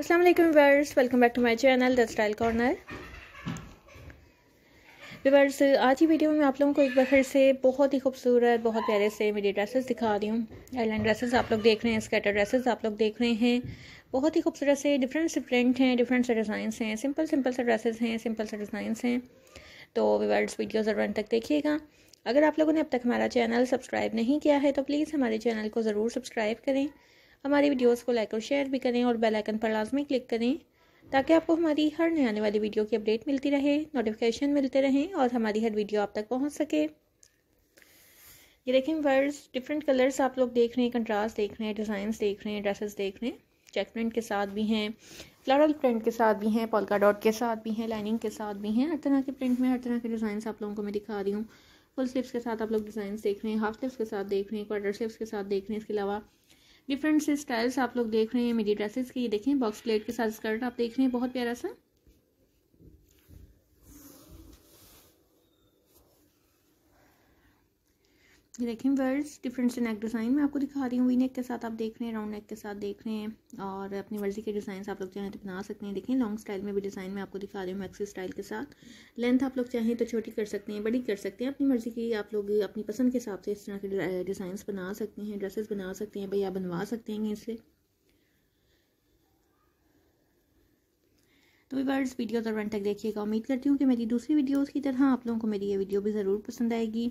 असलम वालेकुम welcome back to my channel the style corner viewers आज की वीडियो में मैं आप लोगों को एक बार फिर से बहुत ही खूबसूरत बहुत प्यारे से मेरी ड्रेसेस दिखा रही हूँ एयरलाइन ड्रेसेस आप लोग देख रहे हैं स्केटर ड्रेसेस आप लोग देख रहे हैं बहुत ही खूबसूरत से डिफरेंट से प्रिंट हैं डिफरेंट से डिज़ाइंस हैं सिंपल सिंपल से ड्रेसेस हैं सिंपल से डिज़ाइंस हैं तो वीवर्स वीडियो ज़रूर तक देखिएगा अगर आप लोगों ने अब तक हमारा चैनल सब्सक्राइब नहीं किया है तो प्लीज़ हमारे चैनल को ज़रूर सब्सक्राइब करें हमारी वीडियोस को लाइक और शेयर भी करें और बेल आइकन पर लाजमी क्लिक करें ताकि आपको हमारी हर नए आने वाली वीडियो की अपडेट मिलती रहे नोटिफिकेशन मिलते रहें और हमारी हर वीडियो आप तक पहुँच सके ये देखें वर्ड्स डिफरेंट कलर्स आप लोग देख रहे हैं कंट्रास्ट देख रहे हैं डिज़ाइंस देख रहे हैं ड्रेसेस देख रहे हैं चेक प्रिंट के साथ भी हैं फ्लोरल प्रिंट के साथ भी हैं पोलका डॉट के साथ भी हैं लाइनिंग के साथ भी हैं हर तरह के प्रिंट में हर तरह के डिज़ाइंस आप लोगों को मैं दिखा रही हूँ फुल स्लिप्स के साथ आप लोग डिज़ाइंस देख रहे हैं हाफ स्लिप्स के साथ देख रहे हैं क्वार्टर स्लिप्स के साथ देख रहे हैं इसके अलावा डिफरेंट से स्टाइल्स आप लोग देख रहे हैं मेरी ड्रेसेस के ये देखें बॉक्स प्लेट के साथ स्कर्ट आप देख रहे हैं बहुत प्यारा सा ये देखें वर्ड्स डिफरेंट से नेक डिज़ाइन में आपको दिखा रही हूँ वी नेक के साथ आप देख रहे हैं राउंड नेक के साथ देख रहे हैं और अपनी मर्जी के डिज़ाइन आप लोग चाहें तो बना सकते हैं देखें लॉन्ग स्टाइल में भी डिज़ाइन में आपको दिखा रही हूँ मैक्सी स्टाइल के साथ लेंथ आप लोग चाहें तो छोटी कर सकते हैं बड़ी कर सकते हैं अपनी मर्जी की आप लोग अपनी पसंद के हिसाब से इस तरह के डिज़ाइन बना सकते हैं ड्रेसेस बना सकते हैं भैया बनवा सकते हैं इससे तो वीवर्स वीडियो और वन तक देखिएगा उम्मीद करती हूँ कि मेरी दूसरी वीडियोस की तरह आप लोगों को मेरी ये वीडियो भी ज़रूर पसंद आएगी